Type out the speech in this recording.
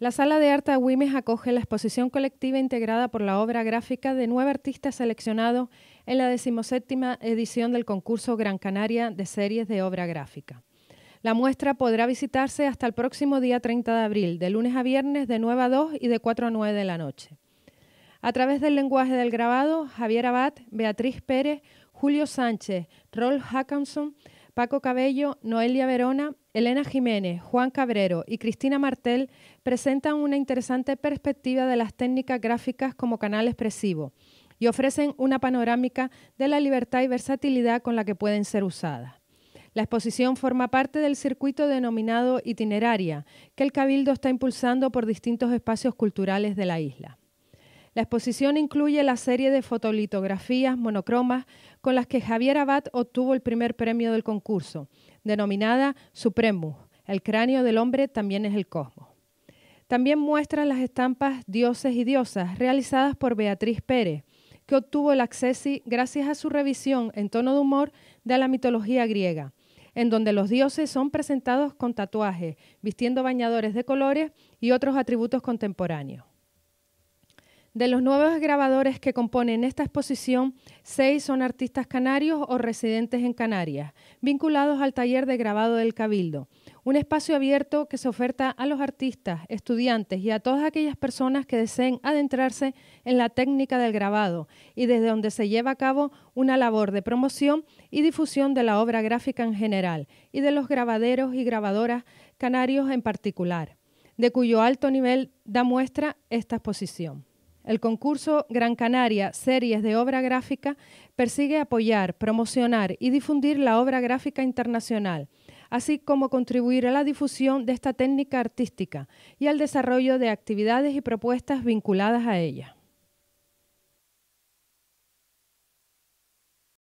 La Sala de Arte Wimes acoge la exposición colectiva integrada por la obra gráfica de nueve artistas seleccionados en la decimoséptima edición del concurso Gran Canaria de Series de Obra Gráfica. La muestra podrá visitarse hasta el próximo día 30 de abril, de lunes a viernes de 9 a 2 y de 4 a 9 de la noche. A través del lenguaje del grabado, Javier Abad, Beatriz Pérez, Julio Sánchez, Rolf Hackamson, Paco Cabello, Noelia Verona, Elena Jiménez, Juan Cabrero y Cristina Martel presentan una interesante perspectiva de las técnicas gráficas como canal expresivo y ofrecen una panorámica de la libertad y versatilidad con la que pueden ser usadas. La exposición forma parte del circuito denominado Itineraria, que el Cabildo está impulsando por distintos espacios culturales de la isla. La exposición incluye la serie de fotolitografías monocromas con las que Javier Abad obtuvo el primer premio del concurso, denominada Supremus, el cráneo del hombre también es el cosmos. También muestran las estampas Dioses y Diosas realizadas por Beatriz Pérez, que obtuvo el accesi gracias a su revisión en tono de humor de la mitología griega, en donde los dioses son presentados con tatuajes, vistiendo bañadores de colores y otros atributos contemporáneos. De los nuevos grabadores que componen esta exposición, seis son artistas canarios o residentes en Canarias, vinculados al taller de grabado del Cabildo, un espacio abierto que se oferta a los artistas, estudiantes y a todas aquellas personas que deseen adentrarse en la técnica del grabado y desde donde se lleva a cabo una labor de promoción y difusión de la obra gráfica en general y de los grabaderos y grabadoras canarios en particular, de cuyo alto nivel da muestra esta exposición. El concurso Gran Canaria Series de Obra Gráfica persigue apoyar, promocionar y difundir la obra gráfica internacional, así como contribuir a la difusión de esta técnica artística y al desarrollo de actividades y propuestas vinculadas a ella.